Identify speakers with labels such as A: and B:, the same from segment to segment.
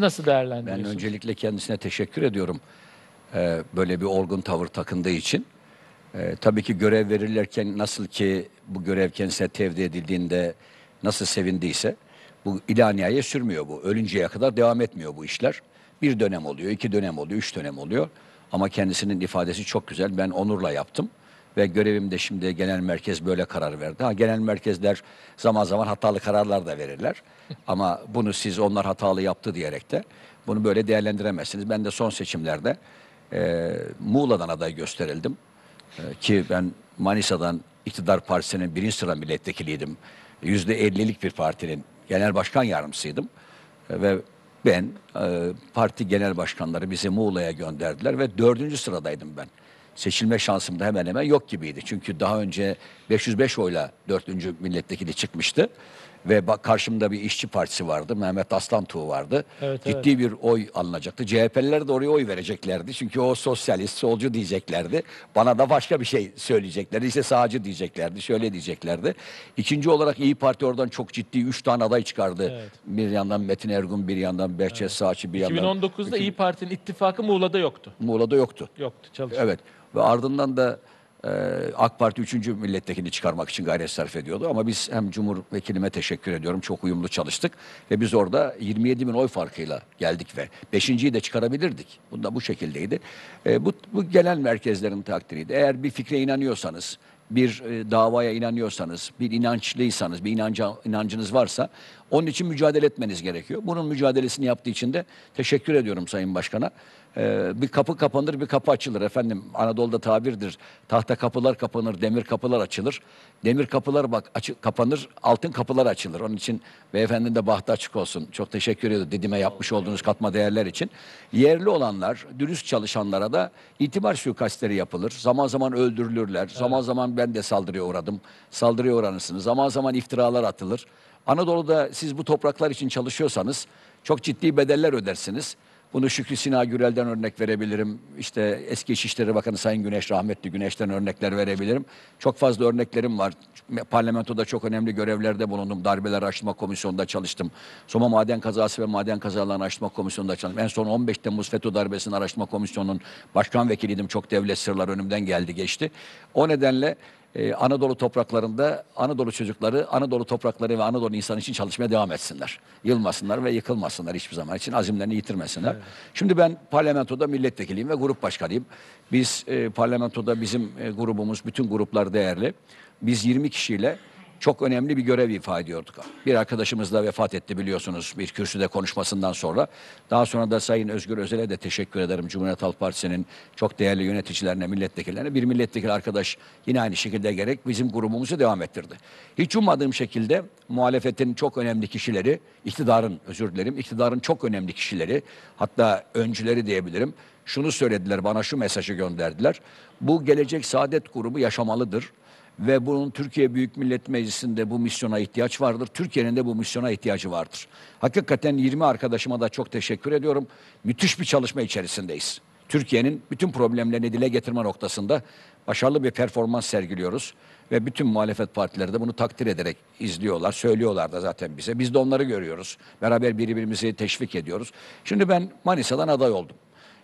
A: nasıl değerlendiriyorsunuz? Ben öncelikle kendisine teşekkür ediyorum. Ee, böyle bir olgun tavır takındığı için. Ee, tabii ki görev verirlerken nasıl ki bu görev kendisine tevdi edildiğinde nasıl sevindiyse bu ilaniyeye sürmüyor bu. Ölünceye kadar devam etmiyor bu işler. Bir dönem oluyor, iki dönem oluyor, üç dönem oluyor. Ama kendisinin ifadesi çok güzel. Ben onurla yaptım. Ve görevimde şimdi genel merkez böyle karar verdi. Ha, genel merkezler zaman zaman hatalı kararlar da verirler. Ama bunu siz onlar hatalı yaptı diyerek de bunu böyle değerlendiremezsiniz. Ben de son seçimlerde e, Muğla'dan aday gösterildim. E, ki ben Manisa'dan iktidar partisinin birinci sıra milletvekiliydim. Yüzde ellilik bir partinin genel başkan yardımcısıydım. E, ve ben e, parti genel başkanları bizi Muğla'ya gönderdiler ve dördüncü sıradaydım ben seçilme şansım da hemen hemen yok gibiydi. Çünkü daha önce 505 oyla 4. milletvekili çıkmıştı ve karşımda bir işçi partisi vardı. Mehmet Aslantuğ vardı. Evet, Ciddi evet. bir oy alınacaktı. CHP'liler de oraya oy vereceklerdi. Çünkü o sosyalist, solcu diyeceklerdi. Bana da başka bir şey söyleyeceklerdi. İşte sağcı diyeceklerdi. Şöyle diyeceklerdi. İkinci olarak İyi Parti oradan çok ciddi 3 tane aday çıkardı. Evet. Bir yandan Metin Ergun, bir yandan Behçet evet. Sağçı, bir yandan... 2019'da İyi Parti'nin ittifakı Muğla'da yoktu. Muğla'da yoktu. Yoktu, Çalıştı. Evet. Ve ardından da ee, AK Parti 3. milletvekilini çıkarmak için gayret sarf ediyordu. Ama biz hem Cumhurvekilime teşekkür ediyorum. Çok uyumlu çalıştık. Ve biz orada 27 bin oy farkıyla geldik ve 5.yi de çıkarabilirdik. Bunda bu şekildeydi. E, bu, bu genel merkezlerin takdiriydi. Eğer bir fikre inanıyorsanız, bir e, davaya inanıyorsanız, bir inançlıysanız, bir inanca, inancınız varsa onun için mücadele etmeniz gerekiyor. Bunun mücadelesini yaptığı için de teşekkür ediyorum Sayın Başkan'a. Ee, bir kapı kapanır, bir kapı açılır efendim. Anadolu'da tabirdir. Tahta kapılar kapanır, demir kapılar açılır. Demir kapılar bak açı, kapanır, altın kapılar açılır. Onun için beyefendinin de bahtı açık olsun. Çok teşekkür ediyorum dedime yapmış olduğunuz katma değerler için. Yerli olanlar, dürüst çalışanlara da itibar suikastleri yapılır. Zaman zaman öldürülürler, zaman zaman ben de saldırıya uğradım. Saldırıya uğranırsınız. Zaman zaman iftiralar atılır. Anadolu'da siz bu topraklar için çalışıyorsanız çok ciddi bedeller ödersiniz. Bunu Şükrü Sina Gürel'den örnek verebilirim. İşte eski İçişleri Bakanı Sayın Güneş, rahmetli Güneş'ten örnekler verebilirim. Çok fazla örneklerim var. Parlamentoda çok önemli görevlerde bulundum. Darbeler Araştırma Komisyonu'nda çalıştım. Soma Maden Kazası ve Maden Kazalarını Araştırma Komisyonu'nda çalıştım. En son 15 Temmuz FETÖ darbesinin Araştırma Komisyonu'nun başkan vekiliydim. Çok devlet sırlar önümden geldi geçti. O nedenle e, Anadolu topraklarında Anadolu çocukları, Anadolu toprakları ve Anadolu insanı için çalışmaya devam etsinler. Yılmasınlar ve yıkılmasınlar hiçbir zaman için. Azimlerini yitirmesinler. Evet. Şimdi ben parlamentoda milletvekiliyim ve grup başkanıyım. Biz e, parlamentoda bizim e, grubumuz, bütün gruplar değerli. Biz 20 kişiyle çok önemli bir görev ifa ediyorduk. Bir arkadaşımız da vefat etti biliyorsunuz bir kürsüde konuşmasından sonra. Daha sonra da Sayın Özgür Özel'e de teşekkür ederim. Cumhuriyet Halk Partisi'nin çok değerli yöneticilerine, milletvekillerine. Bir milletvekili arkadaş yine aynı şekilde gerek bizim grubumuzu devam ettirdi. Hiç ummadığım şekilde muhalefetin çok önemli kişileri, iktidarın özür dilerim, iktidarın çok önemli kişileri, hatta öncüleri diyebilirim. Şunu söylediler, bana şu mesajı gönderdiler. Bu gelecek saadet grubu yaşamalıdır ve bunun Türkiye Büyük Millet Meclisi'nde bu misyona ihtiyaç vardır. Türkiye'nin de bu misyona ihtiyacı vardır. Hakikaten 20 arkadaşıma da çok teşekkür ediyorum. Müthiş bir çalışma içerisindeyiz. Türkiye'nin bütün problemlerini dile getirme noktasında başarılı bir performans sergiliyoruz. Ve bütün muhalefet partileri de bunu takdir ederek izliyorlar, söylüyorlar da zaten bize. Biz de onları görüyoruz. Beraber birbirimizi teşvik ediyoruz. Şimdi ben Manisa'dan aday oldum.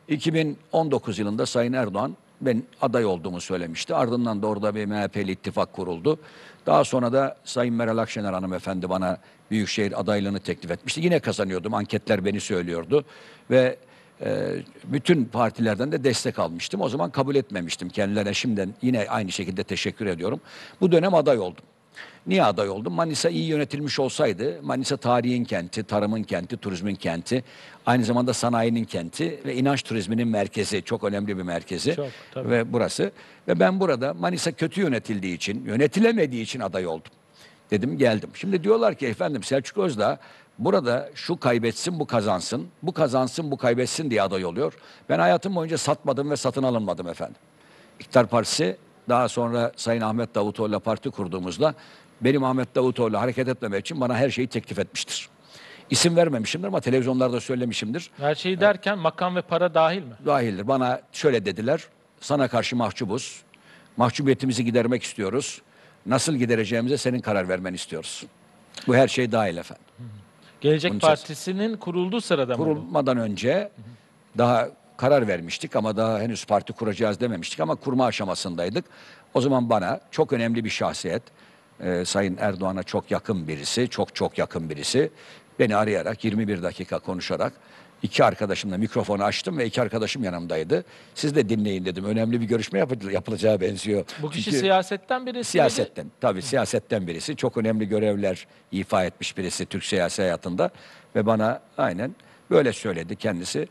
A: 2019 yılında Sayın Erdoğan ben aday olduğumu söylemişti. Ardından da orada bir MHP'li ittifak kuruldu. Daha sonra da Sayın Meral Akşener hanımefendi bana Büyükşehir adaylığını teklif etmişti. Yine kazanıyordum. Anketler beni söylüyordu. Ve e, bütün partilerden de destek almıştım. O zaman kabul etmemiştim kendilerine. Şimdiden yine aynı şekilde teşekkür ediyorum. Bu dönem aday oldum. Niye aday oldum? Manisa iyi yönetilmiş olsaydı, Manisa tarihin kenti, tarımın kenti, turizmin kenti, aynı zamanda sanayinin kenti ve inanç turizminin merkezi, çok önemli bir merkezi çok, tabii. ve burası. Ve ben burada Manisa kötü yönetildiği için, yönetilemediği için aday oldum. Dedim geldim. Şimdi diyorlar ki efendim Selçuk Özdağ burada şu kaybetsin bu kazansın, bu kazansın bu kaybetsin diye aday oluyor. Ben hayatım boyunca satmadım ve satın alınmadım efendim. İktidar Partisi daha sonra Sayın Ahmet Davutoğlu'yla parti kurduğumuzda benim Ahmet Davutoğlu hareket etmemek için bana her şeyi teklif etmiştir. İsim vermemişimdir ama televizyonlarda söylemişimdir. Her şeyi derken evet. makam ve para dahil mi? Dahildir. Bana şöyle dediler. Sana karşı mahcubuz. Mahcubiyetimizi gidermek istiyoruz. Nasıl gidereceğimize senin karar vermeni istiyoruz. Bu her şey dahil efendim. Gelecek Bunun Partisi'nin kurulduğu sırada mı? Kurulmadan önce daha karar vermiştik ama daha henüz parti kuracağız dememiştik ama kurma aşamasındaydık. O zaman bana çok önemli bir şahsiyet, e, Sayın Erdoğan'a çok yakın birisi, çok çok yakın birisi beni arayarak 21 dakika konuşarak iki arkadaşımla mikrofonu açtım ve iki arkadaşım yanımdaydı. Siz de dinleyin dedim. Önemli bir görüşme yapı- yapılacağı benziyor. Bu kişi Çünkü siyasetten birisi. Siyasetten miydi? tabii siyasetten birisi. Çok önemli görevler ifa etmiş birisi Türk siyasi hayatında ve bana aynen böyle söyledi kendisi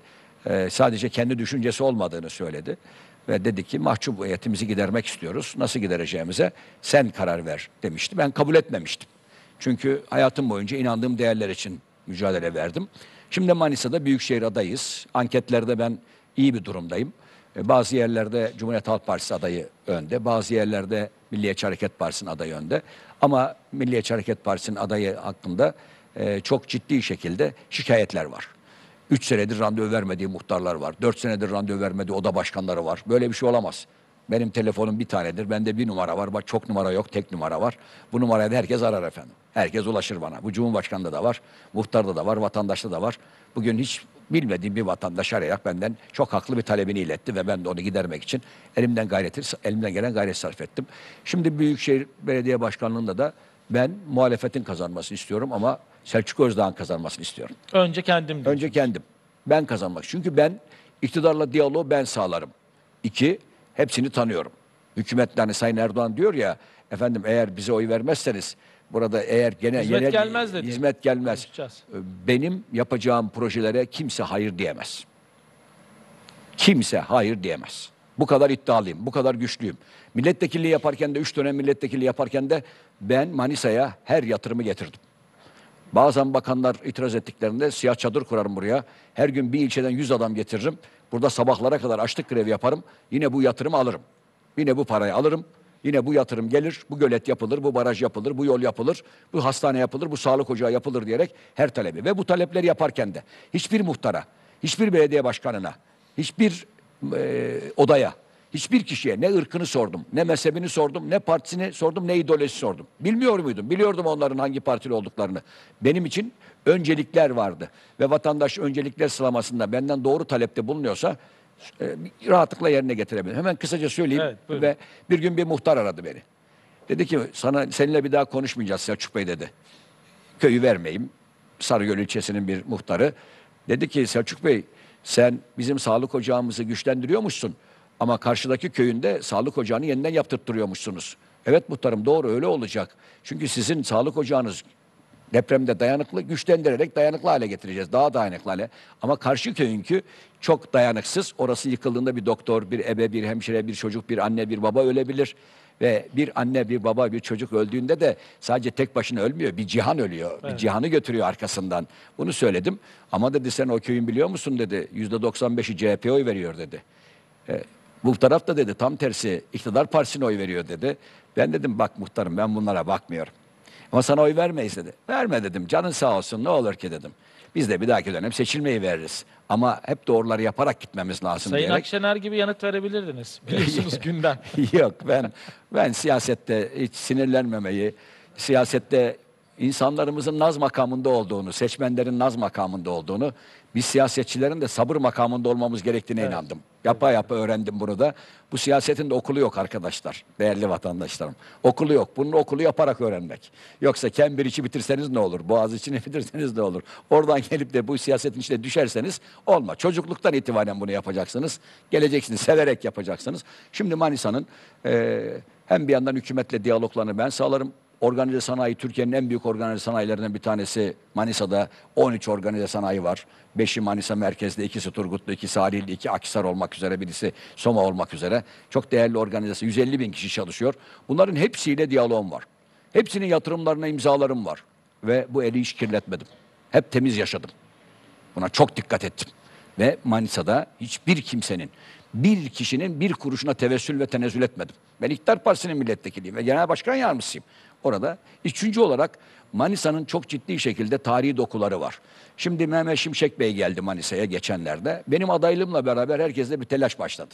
A: e, sadece kendi düşüncesi olmadığını söyledi. Ve dedi ki mahcup mahcubiyetimizi gidermek istiyoruz. Nasıl gidereceğimize sen karar ver demişti. Ben kabul etmemiştim. Çünkü hayatım boyunca inandığım değerler için mücadele verdim. Şimdi Manisa'da Büyükşehir adayız. Anketlerde ben iyi bir durumdayım. E, bazı yerlerde Cumhuriyet Halk Partisi adayı önde, bazı yerlerde Milliyetçi Hareket Partisi'nin adayı önde. Ama Milliyetçi Hareket Partisi'nin adayı hakkında e, çok ciddi şekilde şikayetler var. 3 senedir randevu vermediği muhtarlar var. 4 senedir randevu vermediği oda başkanları var. Böyle bir şey olamaz. Benim telefonum bir tanedir. Bende bir numara var. Bak çok numara yok. Tek numara var. Bu numaraya da herkes arar efendim. Herkes ulaşır bana. Bu Cumhurbaşkanı'nda da var. Muhtarda da var. Vatandaşta da var. Bugün hiç bilmediğim bir vatandaş arayarak benden çok haklı bir talebini iletti ve ben de onu gidermek için elimden gayreti, elimden gelen gayret sarf ettim. Şimdi Büyükşehir Belediye Başkanlığı'nda da ben muhalefetin kazanmasını istiyorum ama Selçuk Özdağ'ın kazanmasını istiyorum. Önce kendim. Önce diyorsunuz. kendim. Ben kazanmak. Çünkü ben iktidarla diyaloğu ben sağlarım. İki, hepsini tanıyorum. Hükümetler hani Sayın Erdoğan diyor ya efendim eğer bize oy vermezseniz burada eğer gene hizmet yine, gelmez dedi. Hizmet gelmez. Konuşacağız. Benim yapacağım projelere kimse hayır diyemez. Kimse hayır diyemez. Bu kadar iddialıyım, bu kadar güçlüyüm. Milletvekilliği yaparken de, üç dönem milletvekilliği yaparken de ben Manisa'ya her yatırımı getirdim. Bazen bakanlar itiraz ettiklerinde siyah çadır kurarım buraya. Her gün bir ilçeden yüz adam getiririm. Burada sabahlara kadar açlık grevi yaparım. Yine bu yatırımı alırım. Yine bu parayı alırım. Yine bu yatırım gelir, bu gölet yapılır, bu baraj yapılır, bu yol yapılır, bu hastane yapılır, bu sağlık ocağı yapılır diyerek her talebi. Ve bu talepleri yaparken de hiçbir muhtara, hiçbir belediye başkanına, hiçbir e, odaya. Hiçbir kişiye ne ırkını sordum, ne mezhebini sordum, ne partisini sordum, ne ideolojisi sordum. Bilmiyor muydum? Biliyordum onların hangi partili olduklarını. Benim için öncelikler vardı. Ve vatandaş öncelikler sılamasında benden doğru talepte bulunuyorsa e, rahatlıkla yerine getirebilirim. Hemen kısaca söyleyeyim. Evet, ve bir gün bir muhtar aradı beni. Dedi ki sana seninle bir daha konuşmayacağız Selçuk Bey dedi. Köyü vermeyeyim. Sarıgöl ilçesinin bir muhtarı. Dedi ki Selçuk Bey sen bizim sağlık ocağımızı güçlendiriyormuşsun ama karşıdaki köyünde sağlık ocağını yeniden yaptırttırıyormuşsunuz. Evet muhtarım doğru öyle olacak. Çünkü sizin sağlık ocağınız depremde dayanıklı güçlendirerek dayanıklı hale getireceğiz. Daha dayanıklı hale. Ama karşı köyünkü çok dayanıksız. Orası yıkıldığında bir doktor, bir ebe, bir hemşire, bir çocuk, bir anne, bir baba ölebilir. Ve bir anne, bir baba, bir çocuk öldüğünde de sadece tek başına ölmüyor. Bir cihan ölüyor. Evet. Bir cihanı götürüyor arkasından. Bunu söyledim. Ama dedi sen o köyün biliyor musun dedi. Yüzde 95'i CHP'ye oy veriyor dedi. E, bu taraf da dedi tam tersi iktidar partisine oy veriyor dedi. Ben dedim bak muhtarım ben bunlara bakmıyorum. Ama sana oy verme istedi. Verme dedim. Canın sağ olsun ne olur ki dedim. Biz de bir dahaki dönem seçilmeyi veririz. Ama hep doğruları yaparak gitmemiz lazım Sayın diyerek. Akşener gibi yanıt verebilirdiniz. Biliyorsunuz günden. Yok ben ben siyasette hiç sinirlenmemeyi, siyasette insanlarımızın naz makamında olduğunu, seçmenlerin naz makamında olduğunu, biz siyasetçilerin de sabır makamında olmamız gerektiğine evet. inandım. Yapa yapa öğrendim bunu da. Bu siyasetin de okulu yok arkadaşlar, değerli vatandaşlarım. Okulu yok. Bunun okulu yaparak öğrenmek. Yoksa Cambridge'i bitirseniz ne olur? Boğaziçi'ni bitirseniz ne olur? Oradan gelip de bu siyasetin içine düşerseniz olma. Çocukluktan itibaren bunu yapacaksınız. Geleceksiniz, severek yapacaksınız. Şimdi Manisa'nın e, hem bir yandan hükümetle diyaloglarını ben sağlarım. Organize sanayi Türkiye'nin en büyük organize sanayilerinden bir tanesi Manisa'da 13 organize sanayi var. 5'i Manisa merkezde, ikisi Turgutlu, iki Halilli, iki Akisar olmak üzere, birisi Soma olmak üzere. Çok değerli organizasyon. 150 bin kişi çalışıyor. Bunların hepsiyle diyalogum var. Hepsinin yatırımlarına imzalarım var. Ve bu eli hiç kirletmedim. Hep temiz yaşadım. Buna çok dikkat ettim. Ve Manisa'da hiçbir kimsenin, bir kişinin bir kuruşuna tevessül ve tenezzül etmedim. Ben İktidar Partisi'nin milletvekiliyim ve genel başkan yardımcısıyım orada. Üçüncü olarak Manisa'nın çok ciddi şekilde tarihi dokuları var. Şimdi Mehmet Şimşek Bey geldi Manisa'ya geçenlerde. Benim adaylığımla beraber herkesle bir telaş başladı.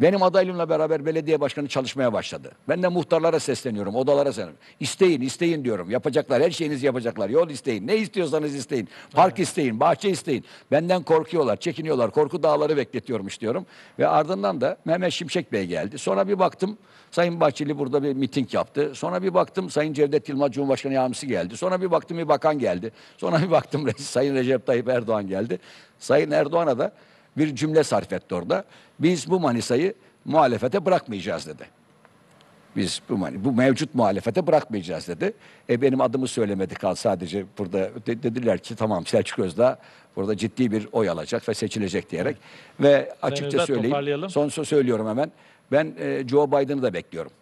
A: Benim adaylığımla beraber belediye başkanı çalışmaya başladı. Ben de muhtarlara sesleniyorum, odalara sesleniyorum. İsteyin, isteyin diyorum. Yapacaklar, her şeyinizi yapacaklar. Yol isteyin, ne istiyorsanız isteyin. Park evet. isteyin, bahçe isteyin. Benden korkuyorlar, çekiniyorlar. Korku dağları bekletiyormuş diyorum. Ve ardından da Mehmet Şimşek Bey geldi. Sonra bir baktım, Sayın Bahçeli burada bir miting yaptı. Sonra bir baktım Sayın Cevdet Yılmaz Cumhurbaşkanı yardımcısı geldi. Sonra bir baktım bir bakan geldi. Sonra bir baktım Sayın Recep Tayyip Erdoğan geldi. Sayın Erdoğan'a da bir cümle sarf etti orada. Biz bu Manisa'yı muhalefete bırakmayacağız dedi. Biz bu, bu mevcut muhalefete bırakmayacağız dedi. E benim adımı söylemedi kal sadece burada dediler ki tamam Selçuk Özdağ burada ciddi bir oy alacak ve seçilecek diyerek. Ve açıkça Sen söyleyeyim son söylüyorum hemen ben e, Joe Biden'ı da bekliyorum.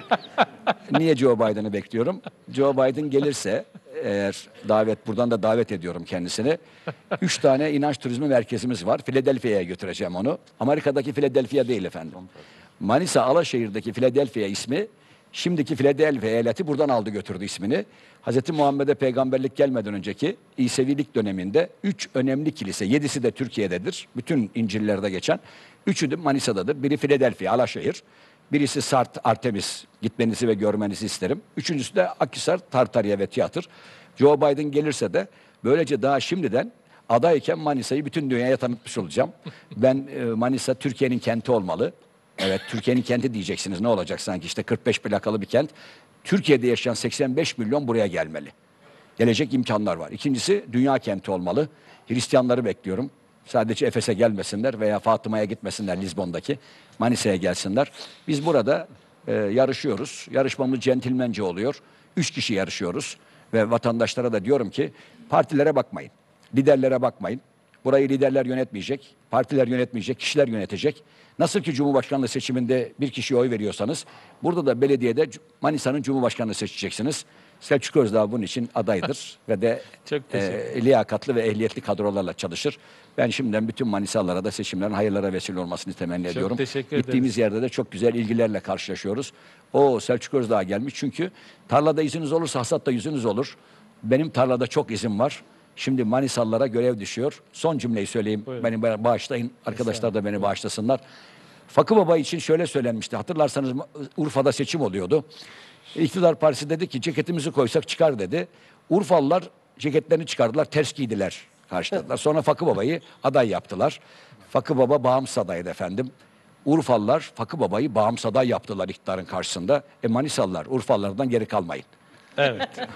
A: Niye Joe Biden'ı bekliyorum? Joe Biden gelirse eğer davet buradan da davet ediyorum kendisini. Üç tane inanç turizmi merkezimiz var. Philadelphia'ya götüreceğim onu. Amerika'daki Philadelphia değil efendim. Manisa Alaşehir'deki Philadelphia ismi şimdiki Philadelphia eyaleti buradan aldı götürdü ismini. Hz. Muhammed'e peygamberlik gelmeden önceki İsevilik döneminde üç önemli kilise, yedisi de Türkiye'dedir. Bütün İncil'lerde geçen. Üçü de Manisa'dadır. Biri Philadelphia, Alaşehir. Birisi Sart Artemis gitmenizi ve görmenizi isterim. Üçüncüsü de Akisar Tartarya ve Tiyatır. Joe Biden gelirse de böylece daha şimdiden adayken Manisa'yı bütün dünyaya tanıtmış olacağım. Ben e, Manisa Türkiye'nin kenti olmalı. Evet Türkiye'nin kenti diyeceksiniz ne olacak sanki işte 45 plakalı bir kent. Türkiye'de yaşayan 85 milyon buraya gelmeli. Gelecek imkanlar var. İkincisi dünya kenti olmalı. Hristiyanları bekliyorum. Sadece Efes'e gelmesinler veya Fatıma'ya gitmesinler Lizbon'daki. Manisa'ya gelsinler. Biz burada e, yarışıyoruz. Yarışmamız centilmence oluyor. Üç kişi yarışıyoruz. Ve vatandaşlara da diyorum ki partilere bakmayın. Liderlere bakmayın. Burayı liderler yönetmeyecek, partiler yönetmeyecek, kişiler yönetecek. Nasıl ki Cumhurbaşkanlığı seçiminde bir kişiye oy veriyorsanız, burada da belediyede Manisa'nın Cumhurbaşkanlığı seçeceksiniz. Selçuk Özdağ bunun için adaydır ve de e, liyakatlı ve ehliyetli kadrolarla çalışır. Ben şimdiden bütün Manisalara da seçimlerin hayırlara vesile olmasını temenni çok ediyorum. Teşekkür Gittiğimiz ederiz. yerde de çok güzel ilgilerle karşılaşıyoruz. O Selçuk Özdağ gelmiş çünkü tarlada iziniz olursa hasatta yüzünüz olur. Benim tarlada çok izin var. Şimdi Manisalılara görev düşüyor. Son cümleyi söyleyeyim. Buyurun. Beni bağışlayın. Arkadaşlar da beni bağışlasınlar. Fakı Baba için şöyle söylenmişti. Hatırlarsanız Urfa'da seçim oluyordu. İktidar partisi dedi ki ceketimizi koysak çıkar dedi. Urfalılar ceketlerini çıkardılar. Ters giydiler. Karşıladılar. Sonra Fakı Baba'yı aday yaptılar. Fakı Baba bağımsız adaydı efendim. Urfalılar Fakı Baba'yı bağımsız aday yaptılar iktidarın karşısında. E Manisalılar Urfalılardan geri kalmayın. Evet.